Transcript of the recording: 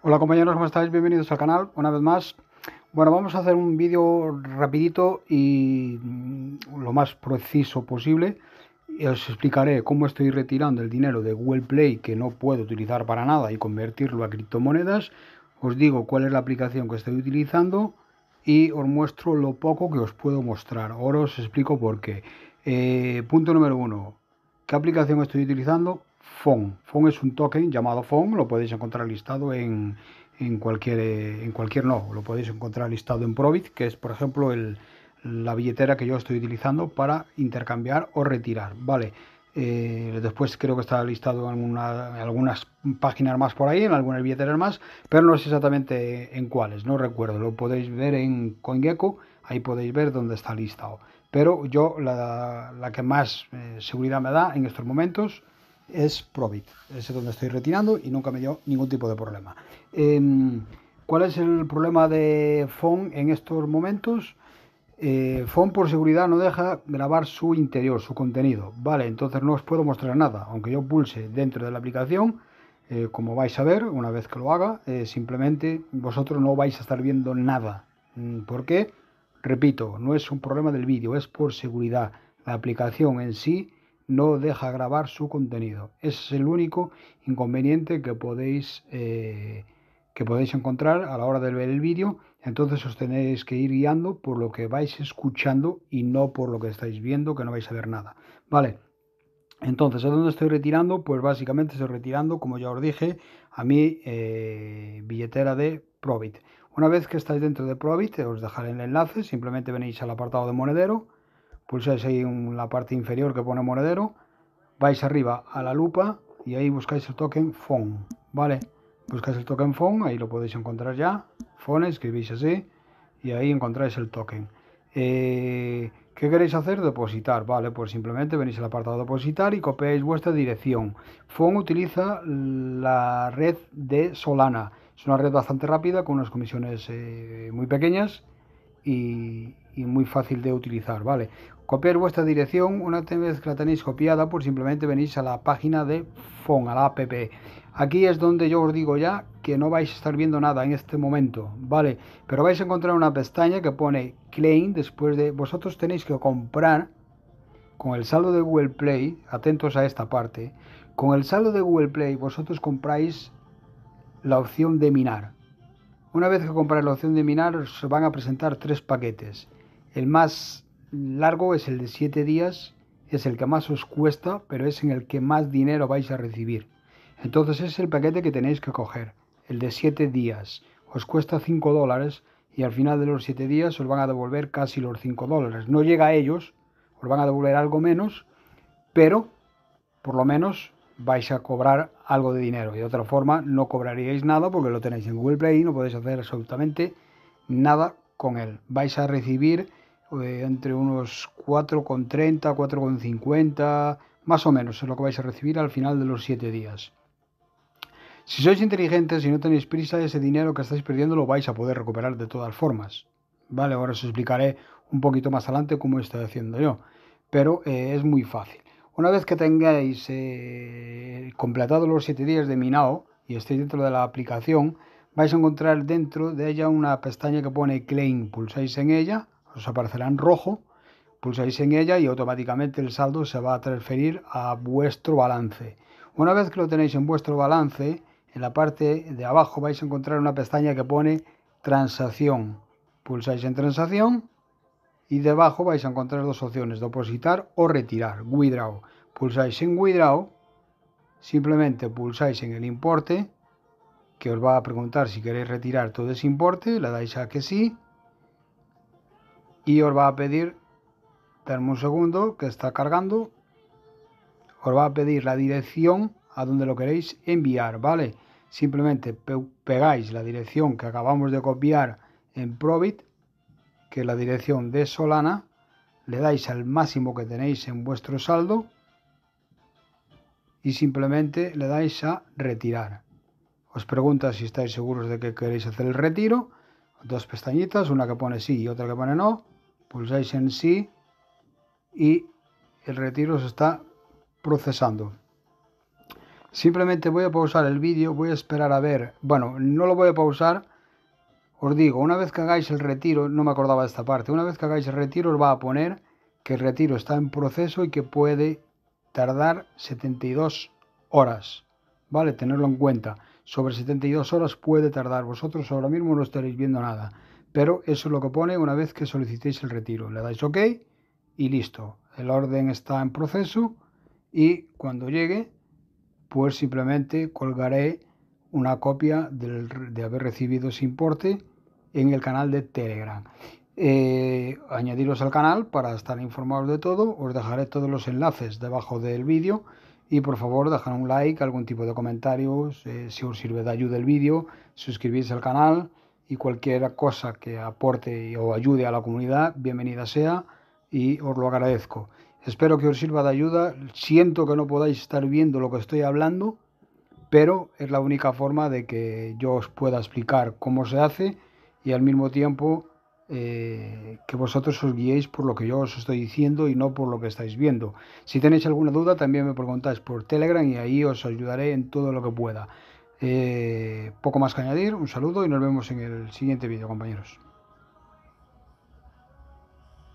Hola compañeros, ¿cómo estáis? Bienvenidos al canal una vez más. Bueno, vamos a hacer un vídeo rapidito y mm, lo más preciso posible. Os explicaré cómo estoy retirando el dinero de Google Play que no puedo utilizar para nada y convertirlo a criptomonedas. Os digo cuál es la aplicación que estoy utilizando y os muestro lo poco que os puedo mostrar. Ahora os explico por qué. Eh, punto número uno, ¿qué aplicación estoy utilizando? FON. FON es un token llamado FON, lo podéis encontrar listado en, en, cualquier, eh, en cualquier no, lo podéis encontrar listado en Probit, que es por ejemplo el, la billetera que yo estoy utilizando para intercambiar o retirar. Vale. Eh, después creo que está listado en, algunas páginas más por ahí, en algunas billeteras más, pero no sé exactamente en cuáles, no recuerdo. Lo podéis ver en CoinGecko, ahí podéis ver dónde está listado. Pero yo la, que más eh, seguridad me da en estos momentos es Probit, es donde estoy retirando y nunca me dio ningún tipo de problema. Em, ¿Cuál es el problema de Phone en estos momentos? Eh, por seguridad no deja grabar su interior, su contenido. Vale, entonces no os puedo mostrar nada, aunque yo pulse dentro de la aplicación. Eh, como vais a ver, una vez que lo haga, eh, simplemente vosotros no vais a estar viendo nada. Mm, ¿Por qué? Repito, no es un problema del vídeo, es por seguridad. La aplicación en sí no deja grabar su contenido. Ese es el único inconveniente que podéis, eh, que podéis encontrar a la hora de ver el vídeo. Entonces os tenéis que ir guiando por lo que vais escuchando y no por lo que estáis viendo, que no vais a ver nada. Vale. Entonces, ¿a dónde estoy retirando? Pues básicamente estoy retirando, como ya os dije, a mi eh, billetera de Probit. Una vez que estáis dentro de Probit, os dejaré el enlace, simplemente venís al apartado de monedero, pulsáis ahí en la parte inferior que pone monedero, vais arriba a la lupa y ahí buscáis el token FON, ¿vale? Buscáis el token FON, ahí lo podéis encontrar ya, FON, escribís así y ahí encontráis el token. Eh, ¿Qué queréis hacer? Depositar, ¿vale? Pues simplemente venís al apartado depositar y copiáis vuestra dirección. FON utiliza la red de Solana. Es una red bastante rápida con unas comisiones eh, muy pequeñas y muy fácil de utilizar, ¿vale? Copiar vuestra dirección, una vez que la tenéis copiada, pues simplemente venís a la página de FON, a la app. Aquí es donde yo os digo ya que no vais a estar viendo nada en este momento, ¿vale? Pero vais a encontrar una pestaña que pone Claim, después de vosotros tenéis que comprar con el saldo de Google Play, atentos a esta parte, con el saldo de Google Play vosotros compráis la opción de minar. Una vez que compráis la opción de minar, os van a presentar tres paquetes. El más largo es el de 7 días, es el que más os cuesta, pero es en el que más dinero vais a recibir. Entonces es el paquete que tenéis que coger, el de 7 días. Os cuesta 5 dólares y al final de los 7 días os van a devolver casi los 5 dólares. No llega a ellos, os van a devolver algo menos, pero por lo menos vais a cobrar algo de dinero. de otra forma no cobraríais nada porque lo tenéis en Google Play y no podéis hacer absolutamente nada con él. Vais a recibir pues entre unos 4,30, 4,50, más o menos es lo que vais a recibir al final de los 7 días. Si sois inteligentes y no tenéis prisa, ese dinero que estáis perdiendo lo vais a poder recuperar de todas formas. Vale, ahora os explicaré un poquito más adelante cómo estoy haciendo yo, pero eh, es muy fácil. Una vez que tengáis eh, completado los 7 días de Minao y estéis dentro de la aplicación, vais a encontrar dentro de ella una pestaña que pone Claim. Pulsáis en ella os aparecerá en rojo, pulsáis en ella y automáticamente el saldo se va a transferir a vuestro balance. Una vez que lo tenéis en vuestro balance, en la parte de abajo vais a encontrar una pestaña que pone transacción. Pulsáis en transacción y debajo vais a encontrar dos opciones, depositar o retirar, withdraw. Pulsáis en withdraw, simplemente pulsáis en el importe que os va a preguntar si queréis retirar todo ese importe, le dais a que sí y os va a pedir, dame un segundo que está cargando, os va a pedir la dirección a donde lo queréis enviar, ¿vale? Simplemente pegáis la dirección que acabamos de copiar en Probit, que es la dirección de Solana, le dais al máximo que tenéis en vuestro saldo y simplemente le dais a retirar. Os pregunta si estáis seguros de que queréis hacer el retiro. Dos pestañitas, una que pone sí y otra que pone no pulsáis en sí y el retiro se está procesando. Simplemente voy a pausar el vídeo, voy a esperar a ver. Bueno, no lo voy a pausar. Os digo, una vez que hagáis el retiro, no me acordaba de esta parte, una vez que hagáis el retiro os va a poner que el retiro está en proceso y que puede tardar 72 horas. ¿Vale? Tenerlo en cuenta. Sobre 72 horas puede tardar. Vosotros ahora mismo no estaréis viendo nada. Pero eso es lo que pone una vez que solicitéis el retiro. Le dais OK y listo. El orden está en proceso y cuando llegue, pues simplemente colgaré una copia de haber recibido ese importe en el canal de Telegram. Eh, añadiros al canal para estar informados de todo. Os dejaré todos los enlaces debajo del vídeo y por favor dejad un like, algún tipo de comentarios, eh, si os sirve de ayuda el vídeo, suscribirse al canal y cualquier cosa que aporte o ayude a la comunidad, bienvenida sea y os lo agradezco. Espero que os sirva de ayuda. Siento que no podáis estar viendo lo que estoy hablando, pero es la única forma de que yo os pueda explicar cómo se hace y al mismo tiempo eh, que vosotros os guiéis por lo que yo os estoy diciendo y no por lo que estáis viendo. Si tenéis alguna duda, también me preguntáis por Telegram y ahí os ayudaré en todo lo que pueda. Eh, poco más que añadir, un saludo y nos vemos en el siguiente vídeo, compañeros.